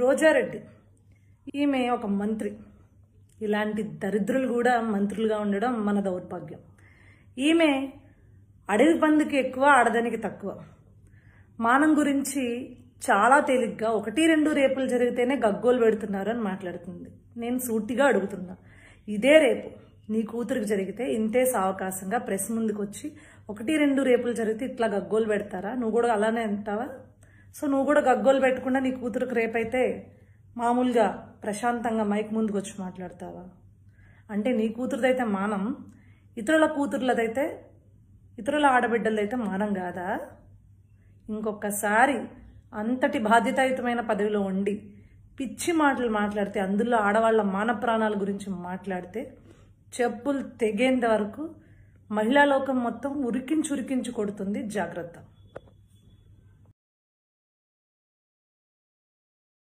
రోజారెడ్డి ఈమె ఒక మంత్రి ఇలాంటి దరిద్రులు కూడా మంత్రులుగా ఉండడం మన దౌర్భాగ్యం ఈమె అడవి పందుకి ఎక్కువ ఆడదానికి తక్కువ మానం గురించి చాలా తేలిగ్గా ఒకటి రెండు రేపులు జరిగితేనే గగ్గోలు పెడుతున్నారు అని మాట్లాడుతుంది నేను సూటిగా అడుగుతున్నా ఇదే రేపు నీ కూతురికి జరిగితే ఇంతే సావకాశంగా ప్రెస్ ముందుకు వచ్చి ఒకటి రెండు రేపులు జరిగితే ఇట్లా గగ్గోలు పెడతారా నువ్వు కూడా అలానే అంటావా సో నువ్వు కూడా గగ్గోలు పెట్టకుండా నీ కూతురుకు రేపైతే మామూలుగా ప్రశాంతంగా మైక్ ముందుకు వచ్చి మాట్లాడతావా అంటే నీ కూతురుదైతే మానం ఇతరుల కూతురులదైతే ఇతరుల ఆడబిడ్డలదైతే మానం కాదా ఇంకొకసారి అంతటి బాధ్యతాయుతమైన పదవిలో ఉండి పిచ్చి మాటలు మాట్లాడితే అందులో ఆడవాళ్ళ మాన ప్రాణాల గురించి మాట్లాడితే చెప్పులు తెగేంత వరకు మహిళా లోకం మొత్తం ఉరికించి ఉరికించి కొడుతుంది జాగ్రత్త